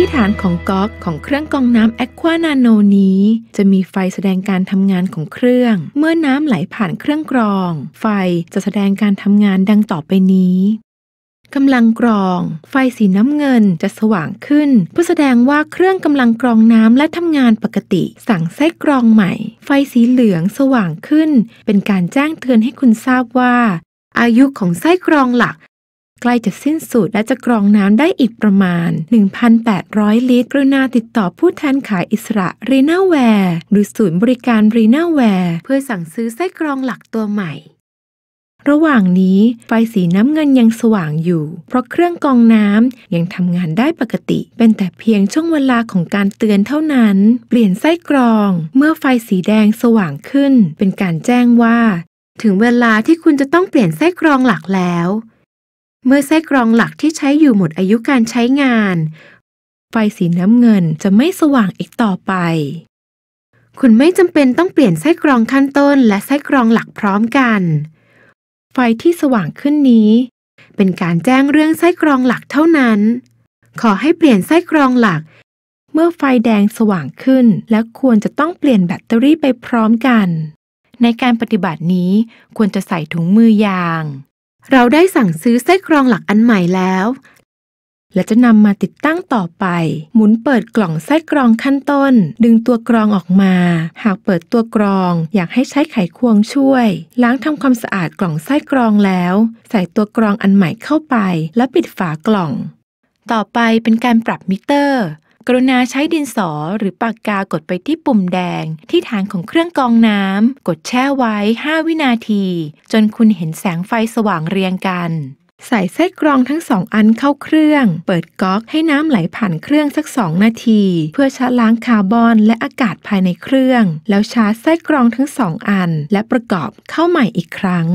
ที่ฐานของก๊อกของเครื่องกรองน้ำแอคควานาโนนี้ จะมีไฟแสดงการทำงานของเครื่อง เมื่อน้ำไหลผ่านเครื่องกรอง ไฟจะแสดงการทำงานดังต่อไปนี้กำลังกรอง ไฟสีน้ำเงินจะสว่างขึ้นเพื่อแสดงว่าเครื่องกำลังกรองน้ำและทำงานปกติ สั่งไส้กรองใหม่ ไฟสีเหลืองสว่างขึ้น เป็นการแจ้งเตือนให้คุณทราบว่า อายุของไส้กรองหลักใกล้จะสิ้นสุดและจะกรองน้ำได้อีกประมาณ 1,800 ลิตร กรุณาติดต่อผู้แทนขายอิสระรีนาแวร์หรือศูนย์บริการรีนาแวร์เพื่อสั่งซื้อไส้กรองหลักตัวใหม่ ระหว่างนี้ไฟสีน้ำเงินยังสว่างอยู่ เพราะเครื่องกรองน้ำยังทำงานได้ปกติ เป็นแต่เพียงช่วงเวลาของการเตือนเท่านั้น เปลี่ยนไส้กรองเมื่อไฟสีแดงสว่างขึ้น เป็นการแจ้งว่า ถึงเวลาที่คุณจะต้องเปลี่ยนไส้กรองหลักแล้วเมื่อไส้กรองหลักที่ใช้อยู่หมดอายุการใช้งาน ไฟสีน้ำเงินจะไม่สว่างอีกต่อไป คุณไม่จำเป็นต้องเปลี่ยนไส้กรองขั้นต้น และไส้กรองหลักพร้อมกัน ไฟที่สว่างขึ้นนี้ เป็นการแจ้งเรื่องไส้กรองหลักเท่านั้น ขอให้เปลี่ยนไส้กรองหลัก เมื่อไฟแดงสว่างขึ้นและควรจะต้องเปลี่ยนแบตเตอรี่ไปพร้อมกัน ในการปฏิบัตินี้ควรจะใส่ถุงมือยางเราได้สั่งซื้อไส้กรองหลักอันใหม่แล้ว และจะนำมาติดตั้งต่อไป หมุนเปิดกล่องไส้กรองขั้นต้น ดึงตัวกรองออกมา หากเปิดตัวกรอง อยากให้ใช้ไขควงช่วย ล้างทำความสะอาดกล่องไส้กรองแล้ว ใส่ตัวกรองอันใหม่เข้าไป และปิดฝากล่อง ต่อไปเป็นการปรับมิเตอร์กรุณาใช้ดินสอหรือปากกากดไปที่ปุ่มแดงที่ฐานของเครื่องกรองน้ำกดแช่ไว้ 5 วินาที จนคุณเห็นแสงไฟสว่างเรียงกัน ใส่เส้กรองทั้งสองอันเข้าเครื่อง เปิดก๊อกให้น้ำไหลผ่านเครื่องสักสองนาที เพื่อชะล้างคาร์บอนและอากาศภายในเครื่อง แล้วชาร์จเส้กรองทั้งสองอัน และประกอบเข้าใหม่อีกครั้ง